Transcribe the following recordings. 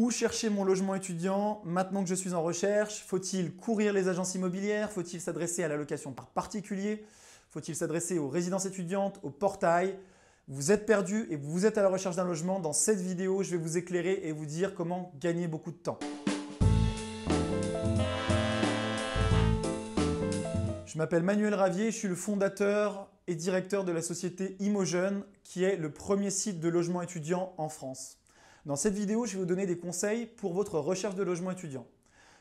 Où chercher mon logement étudiant Maintenant que je suis en recherche, faut-il courir les agences immobilières Faut-il s'adresser à la location par particulier Faut-il s'adresser aux résidences étudiantes, au portail Vous êtes perdu et vous êtes à la recherche d'un logement. Dans cette vidéo, je vais vous éclairer et vous dire comment gagner beaucoup de temps. Je m'appelle Manuel Ravier, je suis le fondateur et directeur de la société Imojeune, qui est le premier site de logement étudiant en France. Dans cette vidéo, je vais vous donner des conseils pour votre recherche de logement étudiant.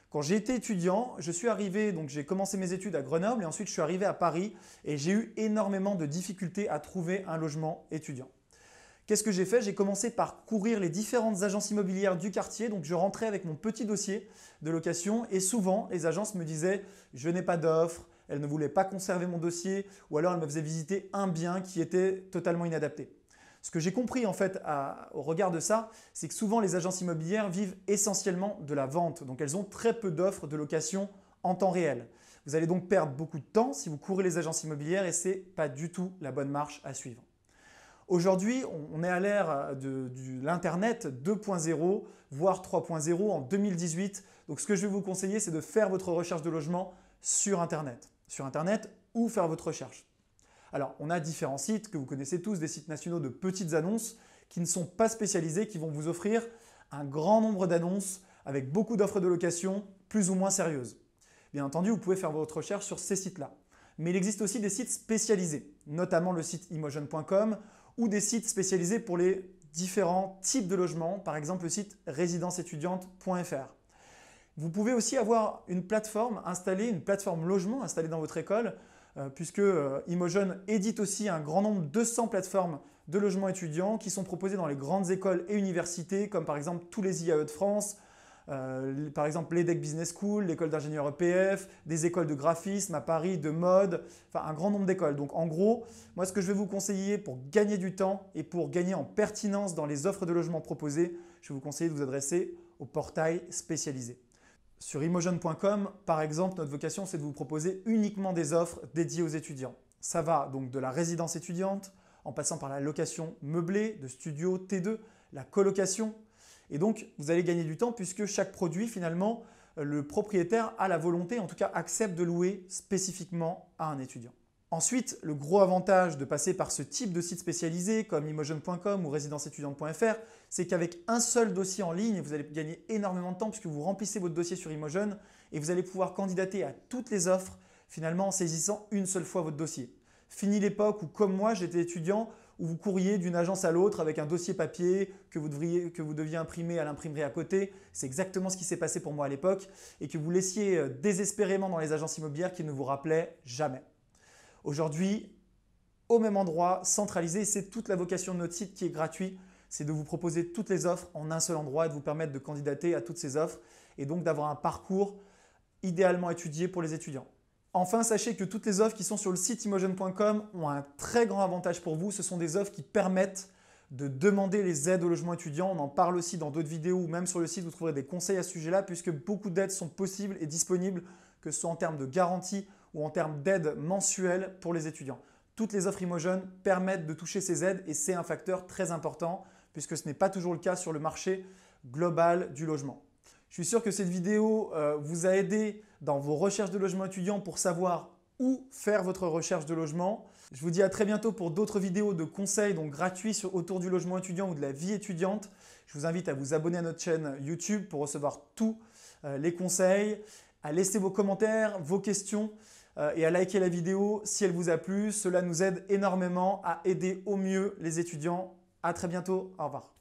Quand j'ai été étudiant, je suis arrivé, donc j'ai commencé mes études à Grenoble et ensuite je suis arrivé à Paris et j'ai eu énormément de difficultés à trouver un logement étudiant. Qu'est-ce que j'ai fait J'ai commencé par courir les différentes agences immobilières du quartier. Donc je rentrais avec mon petit dossier de location et souvent les agences me disaient je n'ai pas d'offre, elles ne voulaient pas conserver mon dossier ou alors elles me faisaient visiter un bien qui était totalement inadapté. Ce que j'ai compris en fait au regard de ça, c'est que souvent les agences immobilières vivent essentiellement de la vente, donc elles ont très peu d'offres de location en temps réel. Vous allez donc perdre beaucoup de temps si vous courez les agences immobilières et ce n'est pas du tout la bonne marche à suivre. Aujourd'hui, on est à l'ère de, de l'Internet 2.0, voire 3.0 en 2018. Donc ce que je vais vous conseiller, c'est de faire votre recherche de logement sur Internet. Sur Internet ou faire votre recherche. Alors, on a différents sites que vous connaissez tous, des sites nationaux de petites annonces qui ne sont pas spécialisés, qui vont vous offrir un grand nombre d'annonces avec beaucoup d'offres de location plus ou moins sérieuses. Bien entendu, vous pouvez faire votre recherche sur ces sites-là. Mais il existe aussi des sites spécialisés, notamment le site imogen.com ou des sites spécialisés pour les différents types de logements, par exemple le site résidenceétudiante.fr. Vous pouvez aussi avoir une plateforme installée, une plateforme logement installée dans votre école euh, puisque euh, Imogen édite aussi un grand nombre, de 200 plateformes de logements étudiants qui sont proposées dans les grandes écoles et universités, comme par exemple tous les IAE de France, euh, par exemple l'EDEC Business School, l'école d'ingénieurs EPF, des écoles de graphisme à Paris, de mode, enfin un grand nombre d'écoles. Donc en gros, moi ce que je vais vous conseiller pour gagner du temps et pour gagner en pertinence dans les offres de logements proposées, je vais vous conseiller de vous adresser au portail spécialisé. Sur Imogen.com, par exemple, notre vocation, c'est de vous proposer uniquement des offres dédiées aux étudiants. Ça va donc de la résidence étudiante, en passant par la location meublée, de studio T2, la colocation. Et donc, vous allez gagner du temps puisque chaque produit, finalement, euh, le propriétaire a la volonté, en tout cas accepte de louer spécifiquement à un étudiant. Ensuite, le gros avantage de passer par ce type de site spécialisé comme imogen.com ou résidenceétudiante.fr, c'est qu'avec un seul dossier en ligne, vous allez gagner énormément de temps puisque vous remplissez votre dossier sur Imogen et vous allez pouvoir candidater à toutes les offres finalement en saisissant une seule fois votre dossier. Fini l'époque où, comme moi, j'étais étudiant, où vous courriez d'une agence à l'autre avec un dossier papier que que vous deviez imprimer à l'imprimerie à côté. C'est exactement ce qui s'est passé pour moi à l'époque et que vous laissiez euh, désespérément dans les agences immobilières qui ne vous rappelaient jamais. Aujourd'hui, au même endroit, centralisé, c'est toute la vocation de notre site qui est gratuit, c'est de vous proposer toutes les offres en un seul endroit et de vous permettre de candidater à toutes ces offres et donc d'avoir un parcours idéalement étudié pour les étudiants. Enfin, sachez que toutes les offres qui sont sur le site imogen.com ont un très grand avantage pour vous. Ce sont des offres qui permettent de demander les aides au logement étudiant. On en parle aussi dans d'autres vidéos ou même sur le site, vous trouverez des conseils à ce sujet-là puisque beaucoup d'aides sont possibles et disponibles, que ce soit en termes de garantie, ou en termes d'aide mensuelle pour les étudiants. Toutes les offres Imogen permettent de toucher ces aides et c'est un facteur très important puisque ce n'est pas toujours le cas sur le marché global du logement. Je suis sûr que cette vidéo euh, vous a aidé dans vos recherches de logement étudiant pour savoir où faire votre recherche de logement. Je vous dis à très bientôt pour d'autres vidéos de conseils donc gratuits autour du logement étudiant ou de la vie étudiante. Je vous invite à vous abonner à notre chaîne YouTube pour recevoir tous euh, les conseils, à laisser vos commentaires, vos questions. Euh, et à liker la vidéo si elle vous a plu. Cela nous aide énormément à aider au mieux les étudiants. À très bientôt. Au revoir.